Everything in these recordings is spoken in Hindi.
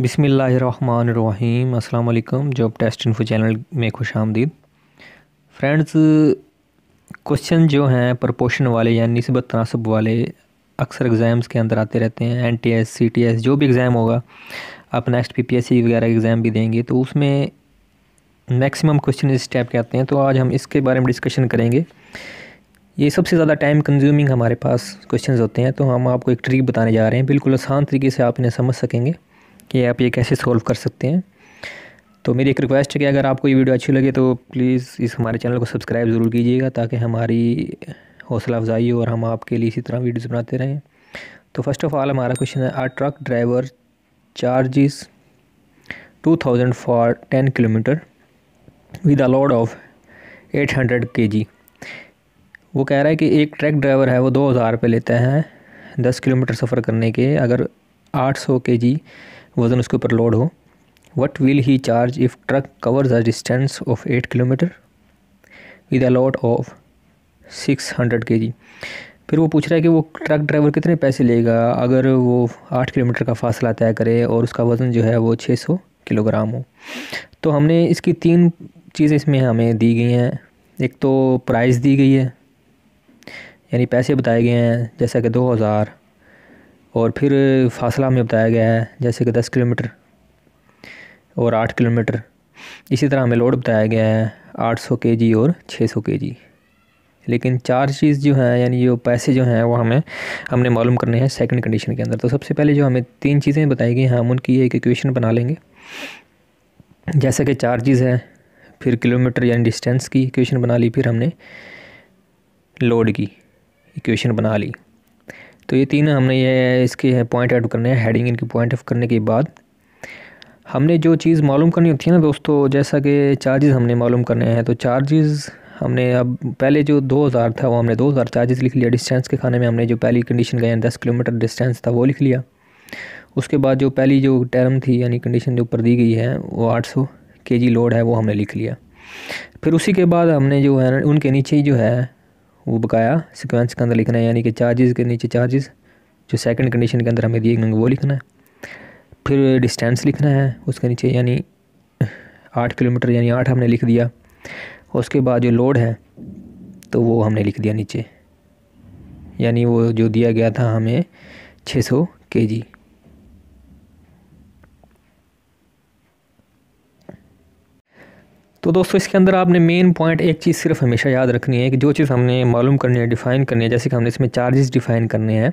अस्सलाम वालेकुम जॉब टेस्ट इन्फो चैनल में खुश आमदीद फ्रेंड्स क्वेश्चन जो हैं प्रपोशन वाले या नस्बत तनासब वाले अक्सर एग्ज़ाम्स के अंदर आते रहते हैं N T S C T S जो भी एग्ज़ाम होगा आप next P P S C वगैरह एग्ज़ाम भी देंगे तो उसमें मैक्सिमम क्वेश्चन इस टाइप के आते हैं तो आज हम इसके बारे में डिस्कशन करेंगे ये सबसे ज़्यादा टाइम कंज्यूमिंग हमारे पास क्वेश्चंस होते हैं तो हम आपको एक ट्रिक बताने जा रहे हैं बिल्कुल आसान तरीके से आप इन्हें समझ सकेंगे कि आप ये कैसे सोल्व कर सकते हैं तो मेरी एक रिक्वेस्ट है कि अगर आपको ये वीडियो अच्छी लगे तो प्लीज़ इस हमारे चैनल को सब्सक्राइब ज़रूर कीजिएगा ताकि हमारी हौसला अफजाई हो और हम आपके लिए इसी तरह वीडियोज़ बनाते रहें तो फर्स्ट ऑफ़ ऑल हमारा क्वेश्चन है a truck driver charges two thousand for ten kilometer with a load of eight hundred K G वो कह रहा है कि एक ट्रक ड्राइवर है वो दो हज़ार रुपये लेता है दस किलोमीटर सफ़र करने के अगर आठ सौ के जी वज़न उसके ऊपर लोड हो what will he charge if truck covers a distance of eight kilometer with a lot of six hundred K G फिर वो पूछ रहा है कि वो ट्रक ड्राइवर कितने पैसे लेगा अगर वो आठ किलोमीटर का फासला तय करे और उसका वज़न जो है वो छः सौ किलोग्राम हो तो हमने इसकी तीन चीज़ें इसमें हमें दी गई हैं एक तो प्राइस दी गई है यानी पैसे बताए गए हैं जैसा कि दो हज़ार और फिर फासला में बताया गया है जैसे कि दस किलोमीटर और आठ किलोमीटर इसी तरह हमें लोड बताया गया है आठ सौ के जी और छः सौ के जी लेकिन चार चीज़ जो है यानी जो पैसे जो हैं वो हमें हमने मालूम करने हैं सेकंड कंडीशन के अंदर तो सबसे पहले जो हमें तीन चीज़ें बताई गई हैं हम उनकी एक इक्वेशन बना लेंगे जैसा कि चार्जिज़ है फिर किलोमीटर यानी डिस्टेंस की इक्वेशन बना ली फिर हमने लोड की इक्वेशन बना ली तो ये तीन हमने ये इसके है पॉइंट ऐड करने हैं हेडिंग इनकी पॉइंट ऑफ करने के बाद हमने जो चीज़ मालूम करनी होती है ना दोस्तों जैसा कि चार्जेस हमने मालूम करने हैं तो चार्जेस हमने अब पहले जो 2000 था वो हमने 2000 चार्जेस लिख लिया डिस्टेंस के खाने में हमने जो पहली कंडीशन गए दस किलोमीटर डिस्टेंस था वो लिख लिया उसके बाद जो पहली जो टर्म थी यानी कंडीशन जो ऊपर दी गई है वो आठ सौ के जी लोड है वो हमने लिख लिया फिर उसी के बाद हमने जो है उनके नीचे ही जो है वो बकाया सिक्वेंस के अंदर लिखना है यानी कि चार्जेस के नीचे चार्जेस जो सेकंड कंडीशन के अंदर हमें दिए गए वो लिखना है फिर डिस्टेंस लिखना है उसके नीचे यानी आठ किलोमीटर यानी आठ हमने लिख दिया उसके बाद जो लोड है तो वो हमने लिख दिया नीचे यानी वो जो दिया गया था हमें छः सौ के जी तो दोस्तों इसके अंदर आपने मेन पॉइंट एक चीज़ सिर्फ हमेशा याद रखनी है कि जो चीज़ हमने मालूम करनी है डिफ़ाइन करनी है जैसे कि हमने इसमें चार्जेस डिफ़ाइन करने हैं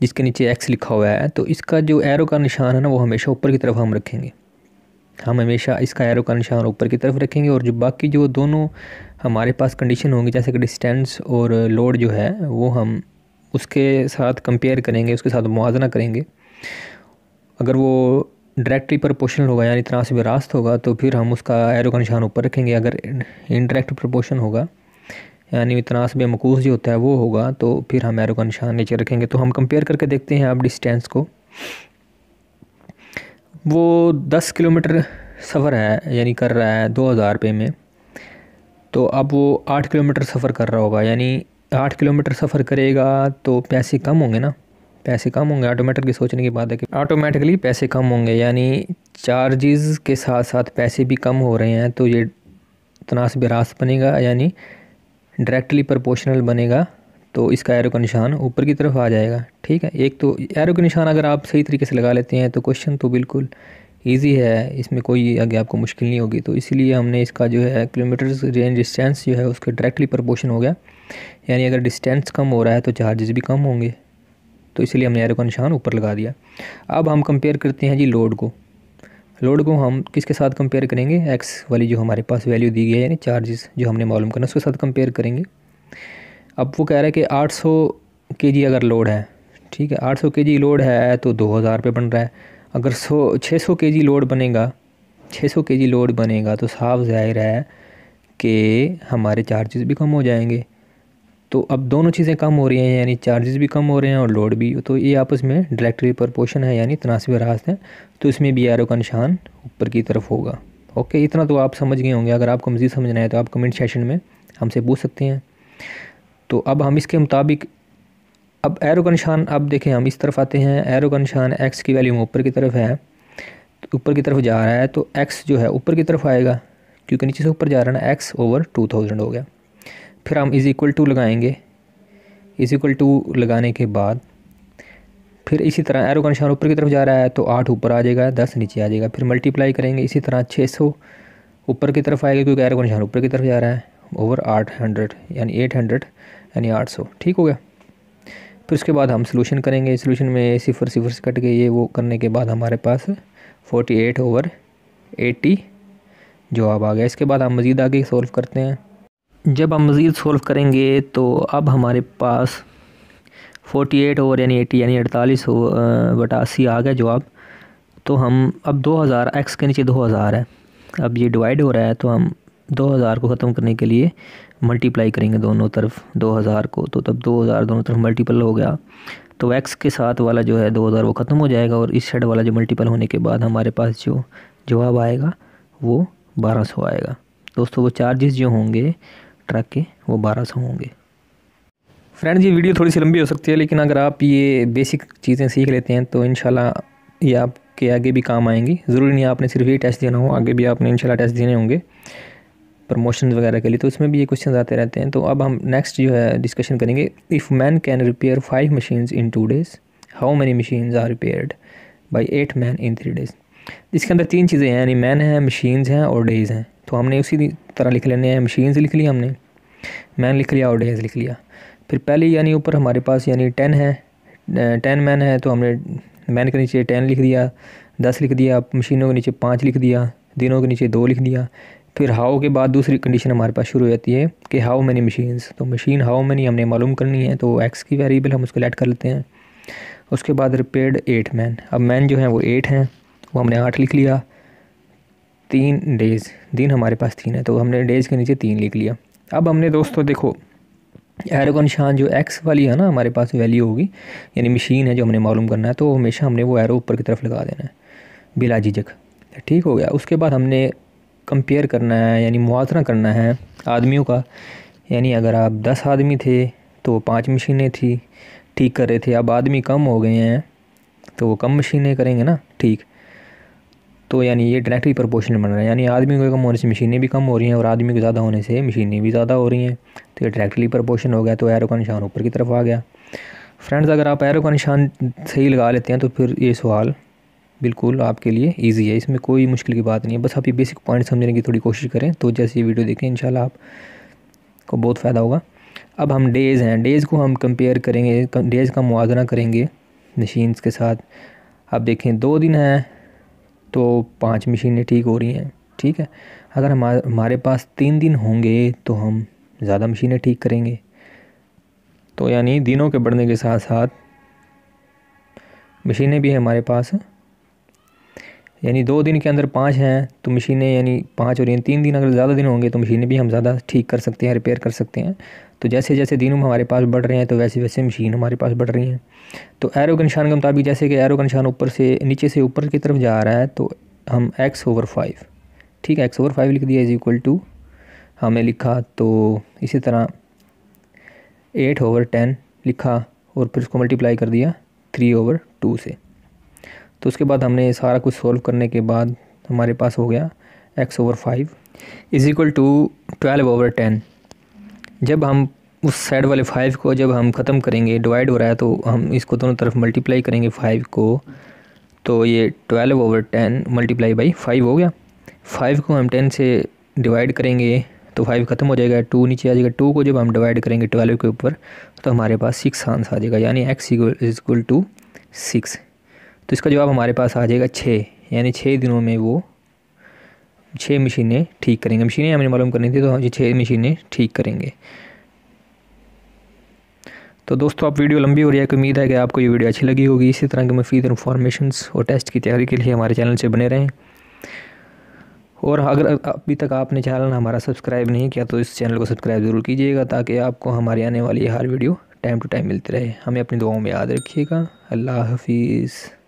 जिसके नीचे एक्स लिखा हुआ है तो इसका जो एरो का निशान है ना वो हमेशा ऊपर की तरफ हम रखेंगे हम हमेशा इसका एरो का निशान ऊपर की तरफ रखेंगे और जो बाकी जो दोनों हमारे पास कंडीशन होंगी जैसे कि डिस्टेंस और लोड जो है वो हम उसके साथ कंपेयर करेंगे उसके साथ मुआजना करेंगे अगर वो डायरेक्टली प्रोपोर्शनल होगा यानी तनाव से विरास्त होगा तो फिर हम उसका एरो का निशान ऊपर रखेंगे अगर इनडायरेक्ट प्रोपोर्शन होगा यानी तनाव से मकूस जो होता है वो होगा तो फिर हम एरो का निशान नीचे रखेंगे तो हम कंपेयर करके देखते हैं आप डिस्टेंस को वो दस किलोमीटर सफ़र है यानी कर रहा है दो हज़ार रुपये में तो अब वो आठ किलोमीटर सफ़र कर रहा होगा यानी आठ किलोमीटर सफ़र करेगा तो पैसे कम होंगे ना पैसे कम होंगे ऑटोमेटिकली सोचने की बात है कि ऑटोमेटिकली पैसे कम होंगे यानी चार्जेस के साथ साथ पैसे भी कम हो रहे हैं तो ये तनासब रास्त बनेगा यानी डायरेक्टली प्रोपोर्शनल बनेगा तो इसका एरो का निशान ऊपर की तरफ आ जाएगा ठीक है एक तो एरो का निशान अगर आप सही तरीके से लगा लेते हैं तो क्वेश्चन तो बिल्कुल ईजी है इसमें कोई आगे आपको मुश्किल नहीं होगी तो इसीलिए हमने इसका जो है किलोमीटर्स रेंज डिस्टेंस जो है उसके डायरेक्टली प्रपोर्शन हो गया यानी अगर डिस्टेंस कम हो रहा है तो चार्जेस भी कम होंगे तो इसलिए हमने एरो का निशान ऊपर लगा दिया अब हम कंपेयर करते हैं जी लोड को लोड को हम किसके साथ कंपेयर करेंगे एक्स वाली जो हमारे पास वैल्यू दी गई है यानी चार्जेस जो हमने मालूम करना उसके साथ कंपेयर करेंगे अब वो कह रहा है कि 800 सौ अगर लोड है ठीक है 800 सौ लोड है तो दो हज़ार रुपये बन रहा है अगर सौ छः सौ के लोड बनेगा छः सौ के लोड बनेगा तो साफ जाहिर है कि हमारे चार्जेस भी कम हो जाएंगे तो अब दोनों चीज़ें कम हो रही हैं यानी चार्जेस भी कम हो रहे हैं और लोड भी तो ये आपस में पर प्रपोर्शन है यानी तनासब रास्त है तो इसमें बी आर का निशान ऊपर की तरफ होगा ओके इतना तो आप समझ गए होंगे अगर आपको मज़ीद समझना है तो आप कमेंट सेशन में हमसे पूछ सकते हैं तो अब हम इसके मुताबिक अब एरो का निशान अब देखें हम इस तरफ आते हैं एरो का निशान एक्स की वैल्यू ऊपर की तरफ है ऊपर की तरफ जा रहा है तो एक्स जो है ऊपर की तरफ आएगा क्योंकि नीचे से ऊपर जा रहा है ना एक्स ओवर टू थाउजेंड हो गया फिर हम इज़ इक्वल टू लगाएंगे इज़ इक्वल टू लगाने के बाद फिर इसी तरह एरो का निशान ऊपर की तरफ जा रहा है तो आठ ऊपर आ जाएगा दस नीचे आ जाएगा फिर मल्टीप्लाई करेंगे इसी तरह छः सौ ऊपर की तरफ आएगा क्योंकि एरो का निशान ऊपर की तरफ जा रहा है ओवर आठ हंड्रेड यानी एट हंड्रेड यानी आठ सौ ठीक हो गया फिर उसके बाद हम सोलूशन करेंगे सोलूशन में सिफर सिफर से कट के ये वो करने के बाद हमारे पास फोर्टी एट ओवर एटी जवाब आ गया इसके बाद हम मज़ीद आगे सॉल्व करते हैं जब हम मज़ीद सोल्व करेंगे तो अब हमारे पास 48 ओवर यानी 80 यानी 48 बटा अस्सी आ गया जवाब तो हम अब 2000 एक्स के नीचे 2000 है अब ये डिवाइड हो रहा है तो हम 2000 को ख़त्म करने के लिए मल्टीप्लाई करेंगे दोनों तरफ 2000 को तो तब 2000 दोनों तरफ मल्टीपल हो गया तो एक्स के साथ वाला जो है 2000 वो ख़त्म हो जाएगा और इस साइड वाला जो मल्टीपल होने के बाद हमारे पास जो जवाब आएगा वो सौ आएगा दोस्तों वो चार्जेस जो होंगे ट्रक के वो बारह सौ होंगे फ्रेंड ये वीडियो थोड़ी सी लंबी हो सकती है लेकिन अगर आप ये बेसिक चीज़ें सीख लेते हैं तो इन ये आपके आगे भी काम आएंगी ज़रूरी नहीं आपने सिर्फ ये टेस्ट देना हो आगे भी आपने इन टेस्ट देने होंगे प्रमोशन वगैरह के लिए तो उसमें भी ये क्वेश्चन आते रहते हैं तो अब हम नेक्स्ट जो है डिस्कशन करेंगे if man can repair five machines in two days how many machines are repaired by eight man in three days इसके अंदर तीन चीज़ें हैं यानी मैन हैं मशीन्स हैं और डेज़ हैं तो हमने उसी तरह लिख लेने हैं मशीन्स लिख लिया हमने मैन लिख लिया और डेज लिख लिया फिर पहले यानी ऊपर हमारे पास यानी टेन है टेन मैन है तो हमने मैन के नीचे टेन लिख दिया दस लिख दिया मशीनों के नीचे पाँच लिख दिया दिनों के नीचे दो लिख दिया फिर हाउ के बाद दूसरी कंडीशन हमारे पास शुरू हो जाती है कि हाउ मैनी मशीन्स तो मशीन हाओ मैनी हमने मालूम करनी है तो एक्स की वेरिएबल हम उसको लेट कर लेते हैं उसके बाद रिपेयर्ड एट मैन अब मैन जो हैं वो एट हैं वो हमने आठ लिख लिया तीन डेज़ दिन हमारे पास तीन है तो हमने डेज़ के नीचे तीन लिख लिया अब हमने दोस्तों देखो एरो का निशान जो एक्स वाली है ना हमारे पास वैल्यू होगी यानी मशीन है जो हमने मालूम करना है तो हमेशा हमने वो एरो ऊपर की तरफ लगा देना है बिला झिझक ठीक हो गया उसके बाद हमने कंपेयर करना है यानी मुआवरा करना है आदमियों का यानी अगर आप दस आदमी थे तो पाँच मशीनें थी ठीक कर रहे थे अब आदमी कम हो गए हैं तो वो कम मशीनें करेंगे ना ठीक तो यानी ये डायरेक्टली प्रोपोर्शनल बन रहा है यानी आदमी को कम होने से मशीनें भी कम हो रही हैं और आदमी को ज़्यादा होने से मशीनें भी ज़्यादा हो रही हैं तो ये डायरेक्टली प्रोपोर्शन हो गया तो एरो का निशान ऊपर की तरफ आ गया फ्रेंड्स अगर आप एरो का निशान सही लगा लेते हैं तो फिर ये सवाल बिल्कुल आपके लिए ईजी है इसमें कोई मुश्किल की बात नहीं है बस आप ये बेसिक पॉइंट समझने की थोड़ी कोशिश करें तो जैसे ये वीडियो देखें इन आपको बहुत फ़ायदा होगा अब हम डेज़ हैं डेज़ को हम कंपेयर करेंगे डेज़ का मुआजना करेंगे मशीन्स के साथ अब देखें दो दिन हैं तो पाँच मशीनें ठीक हो रही हैं ठीक है अगर हमारे हमारे पास तीन दिन होंगे तो हम ज़्यादा मशीनें ठीक करेंगे तो यानी दिनों के बढ़ने के साथ साथ मशीनें भी हमारे पास यानी दो दिन के अंदर पाँच हैं तो मशीनें यानी पाँच और यानी तीन दिन अगर ज़्यादा दिन होंगे तो मशीनें भी हम ज़्यादा ठीक कर सकते हैं रिपेयर कर सकते हैं तो जैसे जैसे दिन हमारे पास बढ़ रहे हैं तो वैसे वैसे मशीन हमारे पास बढ़ रही हैं तो एरो निशान के मुताबिक जैसे कि एरो निशान ऊपर से नीचे से ऊपर की तरफ जा रहा है तो हम एक्स ओवर फाइव ठीक है एक्स ओवर फाइव लिख दिया इज़ इक्वल टू हमने लिखा तो इसी तरह एट ओवर टेन लिखा और फिर उसको मल्टीप्लाई कर दिया थ्री ओवर टू से तो उसके बाद हमने सारा कुछ सॉल्व करने के बाद हमारे पास हो गया X over five is equal to twelve over ten जब हम उस साइड वाले फाइव को जब हम ख़त्म करेंगे डिवाइड हो रहा है तो हम इसको दोनों तरफ मल्टीप्लाई करेंगे फाइव को तो ये twelve over ten multiply by five हो गया फाइव को हम टेन से डिवाइड करेंगे तो फाइव ख़त्म हो जाएगा टू नीचे आ जाएगा टू को जब हम डिवाइड करेंगे ट्वेल्व के ऊपर तो हमारे पास सिक्स आंसर आ जाएगा यानी X is equal to six तो इसका जवाब हमारे पास आ जाएगा छः यानी छः दिनों में वो छः मशीनें ठीक करेंगे मशीनें हमने मालूम करनी थी तो हम ये छः मशीनें ठीक करेंगे तो दोस्तों आप वीडियो लंबी हो रही है कि तो उम्मीद है कि आपको ये वीडियो अच्छी लगी होगी इसी तरह के मफीद इन्फॉर्मेशन और टेस्ट की तैयारी के लिए हमारे चैनल से बने रहें और अगर अभी तक आपने चैनल हमारा सब्सक्राइब नहीं किया तो इस चैनल को सब्सक्राइब ज़रूर कीजिएगा ताकि आपको हमारी आने वाली हर वीडियो टाइम टू टाइम मिलती रहे हमें अपनी दुआओं में याद रखिएगा अल्लाह हाफिज़